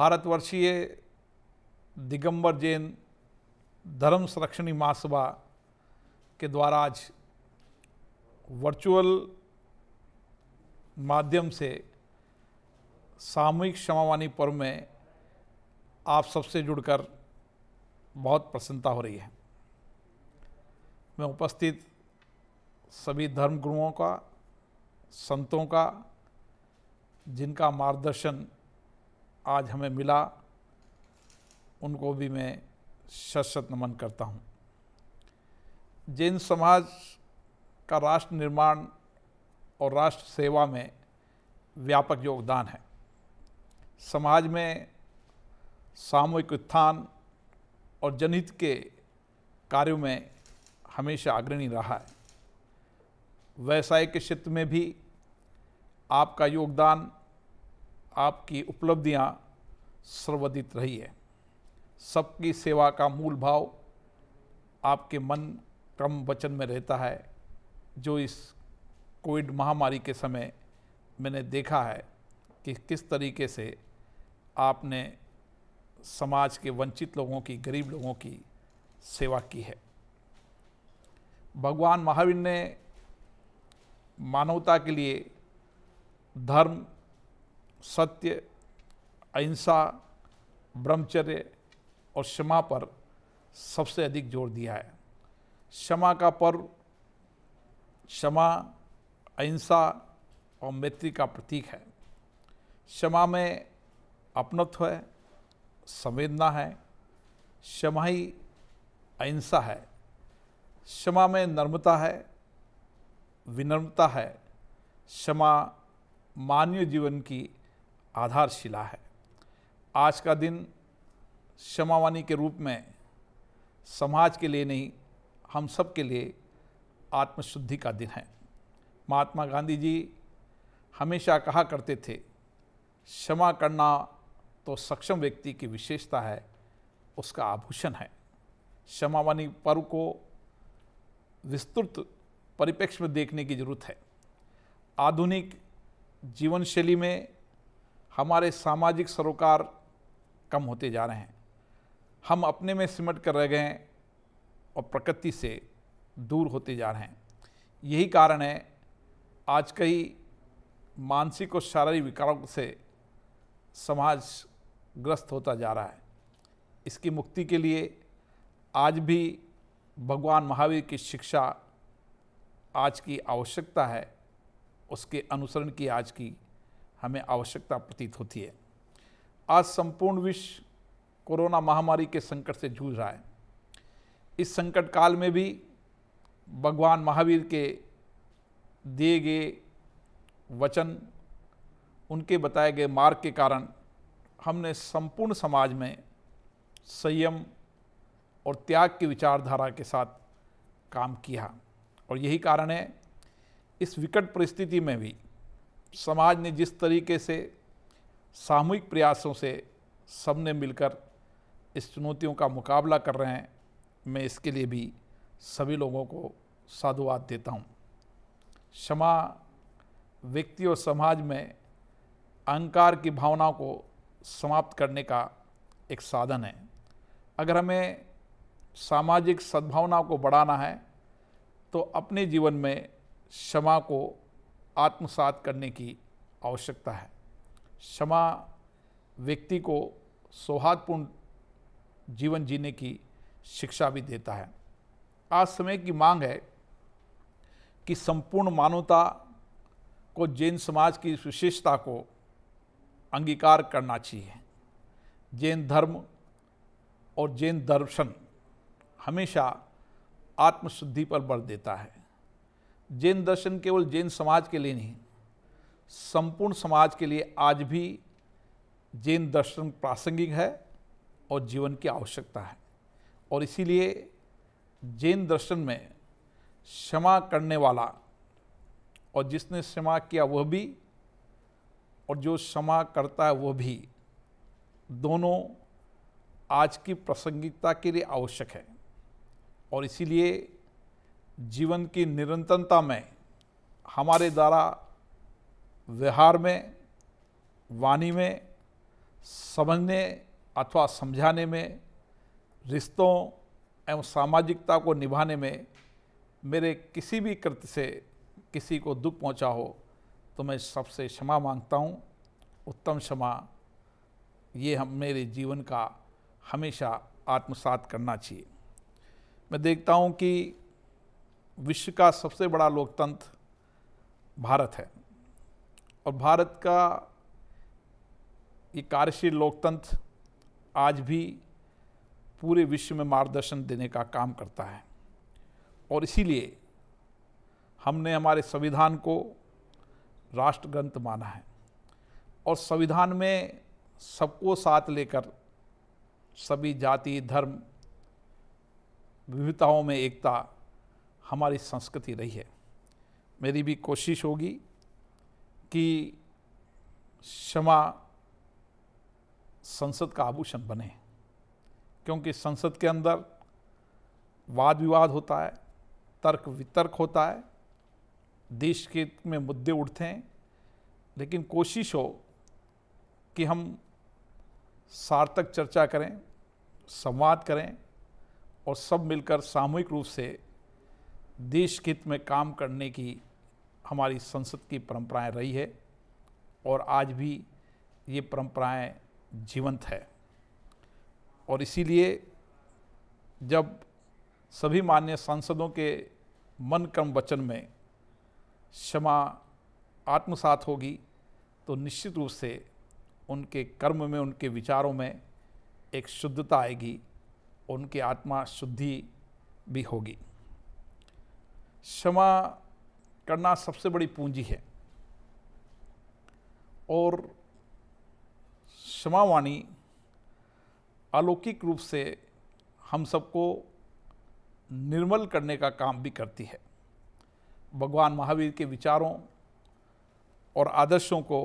भारतवर्षीय दिगंबर जैन धर्म संरक्षणी महासभा के द्वारा आज वर्चुअल माध्यम से सामूहिक क्षमावानी पर्व में आप सबसे जुड़कर बहुत प्रसन्नता हो रही है मैं उपस्थित सभी धर्मगुरुओं का संतों का जिनका मार्गदर्शन आज हमें मिला उनको भी मैं शत नमन करता हूँ जैन समाज का राष्ट्र निर्माण और राष्ट्र सेवा में व्यापक योगदान है समाज में सामूहिक उत्थान और जनहित के कार्यों में हमेशा अग्रणी रहा है व्यवसाय के क्षेत्र में भी आपका योगदान आपकी उपलब्धियाँ सर्वदित रही है सबकी सेवा का मूल भाव आपके मन क्रम वचन में रहता है जो इस कोविड महामारी के समय मैंने देखा है कि किस तरीके से आपने समाज के वंचित लोगों की गरीब लोगों की सेवा की है भगवान महावीर ने मानवता के लिए धर्म सत्य अहिंसा ब्रह्मचर्य और क्षमा पर सबसे अधिक जोर दिया है क्षमा का पर्व क्षमा अहिंसा और मैत्री का प्रतीक है क्षमा में अपनत्व है संवेदना है क्षमा ही अहिंसा है क्षमा में नर्मता है विनम्रता है क्षमा मानवीय जीवन की आधारशिला है आज का दिन क्षमावानी के रूप में समाज के लिए नहीं हम सब के लिए आत्मशुद्धि का दिन है महात्मा गांधी जी हमेशा कहा करते थे क्षमा करना तो सक्षम व्यक्ति की विशेषता है उसका आभूषण है क्षमावानी पर्व को विस्तृत परिप्रेक्ष्य में देखने की जरूरत है आधुनिक जीवन शैली में हमारे सामाजिक सरोकार कम होते जा रहे हैं हम अपने में सिमट कर रह गए हैं और प्रकृति से दूर होते जा रहे हैं यही कारण है आज कई मानसिक और शारीरिक विकारों से समाज ग्रस्त होता जा रहा है इसकी मुक्ति के लिए आज भी भगवान महावीर की शिक्षा आज की आवश्यकता है उसके अनुसरण की आज की हमें आवश्यकता प्रतीत होती है आज संपूर्ण विश्व कोरोना महामारी के संकट से जूझ रहा है इस संकट काल में भी भगवान महावीर के दिए गए वचन उनके बताए गए मार्ग के कारण हमने संपूर्ण समाज में संयम और त्याग की विचारधारा के साथ काम किया और यही कारण है इस विकट परिस्थिति में भी समाज ने जिस तरीके से सामूहिक प्रयासों से सबने मिलकर इस चुनौतियों का मुकाबला कर रहे हैं मैं इसके लिए भी सभी लोगों को साधुवाद देता हूँ क्षमा व्यक्ति और समाज में अहंकार की भावनाओं को समाप्त करने का एक साधन है अगर हमें सामाजिक सद्भावनाओं को बढ़ाना है तो अपने जीवन में क्षमा को आत्मसात करने की आवश्यकता है क्षमा व्यक्ति को सौहार्दपूर्ण जीवन जीने की शिक्षा भी देता है आज समय की मांग है कि संपूर्ण मानवता को जैन समाज की विशेषता को अंगीकार करना चाहिए जैन धर्म और जैन दर्शन हमेशा आत्मशुद्धि पर बल देता है जैन दर्शन केवल जैन समाज के लिए नहीं संपूर्ण समाज के लिए आज भी जैन दर्शन प्रासंगिक है और जीवन की आवश्यकता है और इसीलिए जैन दर्शन में क्षमा करने वाला और जिसने क्षमा किया वह भी और जो क्षमा करता है वह भी दोनों आज की प्रासंगिकता के लिए आवश्यक है और इसीलिए जीवन की निरंतरता में हमारे द्वारा व्यवहार में वाणी में समझने अथवा समझाने में रिश्तों एवं सामाजिकता को निभाने में मेरे किसी भी कृत्य से किसी को दुख पहुंचा हो तो मैं सबसे क्षमा मांगता हूँ उत्तम क्षमा ये हम मेरे जीवन का हमेशा आत्मसात करना चाहिए मैं देखता हूँ कि विश्व का सबसे बड़ा लोकतंत्र भारत है और भारत का ये कार्यशील लोकतंत्र आज भी पूरे विश्व में मार्गदर्शन देने का काम करता है और इसीलिए हमने हमारे संविधान को राष्ट्र माना है और संविधान में सबको साथ लेकर सभी जाति धर्म विविधताओं में एकता हमारी संस्कृति रही है मेरी भी कोशिश होगी कि क्षमा संसद का आभूषण बने क्योंकि संसद के अंदर वाद विवाद होता है तर्क वितर्क होता है देश के में मुद्दे उठते हैं लेकिन कोशिश हो कि हम सार्थक चर्चा करें संवाद करें और सब मिलकर सामूहिक रूप से देश हित में काम करने की हमारी संसद की परंपराएं रही है और आज भी ये परंपराएं जीवंत है और इसीलिए जब सभी मान्य सांसदों के मन कर्म वचन में क्षमा आत्मसात होगी तो निश्चित रूप से उनके कर्म में उनके विचारों में एक शुद्धता आएगी उनकी आत्मा शुद्धि भी होगी क्षमा करना सबसे बड़ी पूंजी है और क्षमावाणी अलौकिक रूप से हम सबको निर्मल करने का काम भी करती है भगवान महावीर के विचारों और आदर्शों को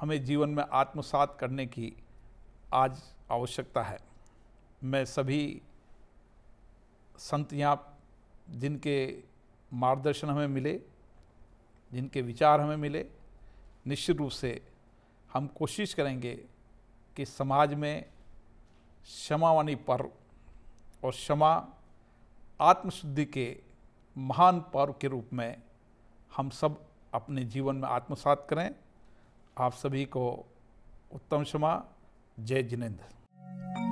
हमें जीवन में आत्मसात करने की आज आवश्यकता है मैं सभी संत यहाँ जिनके मार्गदर्शन हमें मिले जिनके विचार हमें मिले निश्चित रूप से हम कोशिश करेंगे कि समाज में क्षमावानी पर्व और क्षमा आत्मशुद्धि के महान पर्व के रूप में हम सब अपने जीवन में आत्मसात करें आप सभी को उत्तम क्षमा जय जिनेंद्र